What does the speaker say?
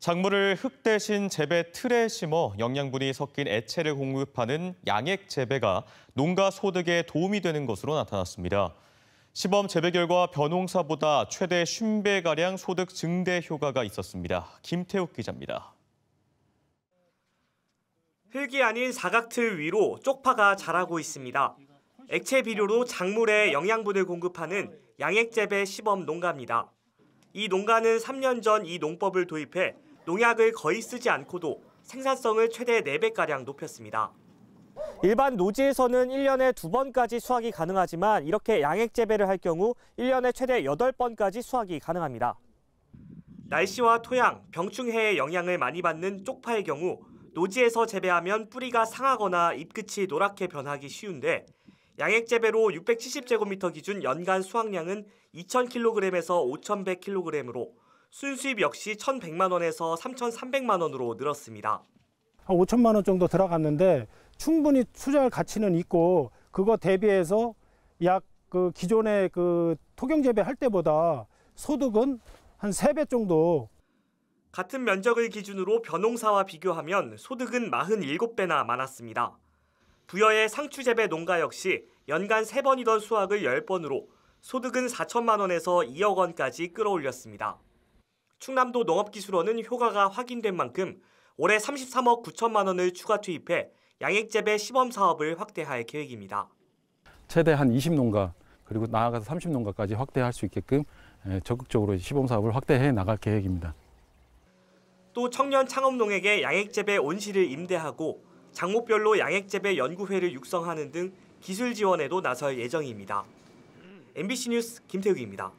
작물을 흙 대신 재배 틀에 심어 영양분이 섞인 액체를 공급하는 양액 재배가 농가 소득에 도움이 되는 것으로 나타났습니다. 시범 재배 결과 벼농사보다 최대 50배가량 소득 증대 효과가 있었습니다. 김태욱 기자입니다. 흙이 아닌 사각틀 위로 쪽파가 자라고 있습니다. 액체 비료로 작물에 영양분을 공급하는 양액 재배 시범 농가입니다. 이 농가는 3년 전 이 농법을 도입해 농약을 거의 쓰지 않고도 생산성을 최대 4배가량 높였습니다. 일반 노지에서는 1년에 2번까지 수확이 가능하지만 이렇게 양액 재배를 할 경우 1년에 최대 8번까지 수확이 가능합니다. 날씨와 토양, 병충해의 영향을 많이 받는 쪽파의 경우 노지에서 재배하면 뿌리가 상하거나 잎끝이 노랗게 변하기 쉬운데 양액 재배로 670제곱미터 기준 연간 수확량은 2,000kg에서 5,100kg으로 순수입 역시 1,100만 원에서 3,300만 원으로 늘었습니다. 한 5천만 원 정도 들어갔는데 충분히 투자할 가치는 있고 그거 대비해서 약그 기존의 그 토경 재배할 때보다 소득은 한 3배 정도 같은 면적을 기준으로 벼농사와 비교하면 소득은 47배나 많았습니다. 부여의 상추 재배 농가 역시 연간 3번이던 수확을 10번으로 소득은 4천만 원에서 2억 원까지 끌어올렸습니다. 충남도 농업기술원은 효과가 확인된 만큼 올해 33억 9천만 원을 추가 투입해 양액재배 시범 사업을 확대할 계획입니다. 최대 한 20농가 그리고 나아가서 30농가까지 확대할 수 있게끔 예, 적극적으로 시범 사업을 확대해 나갈 계획입니다. 또 청년 창업농에게 양액재배 온실을 임대하고 장목별로 양액재배 연구회를 육성하는 등 기술 지원에도 나설 예정입니다. MBC 뉴스 김태욱입니다.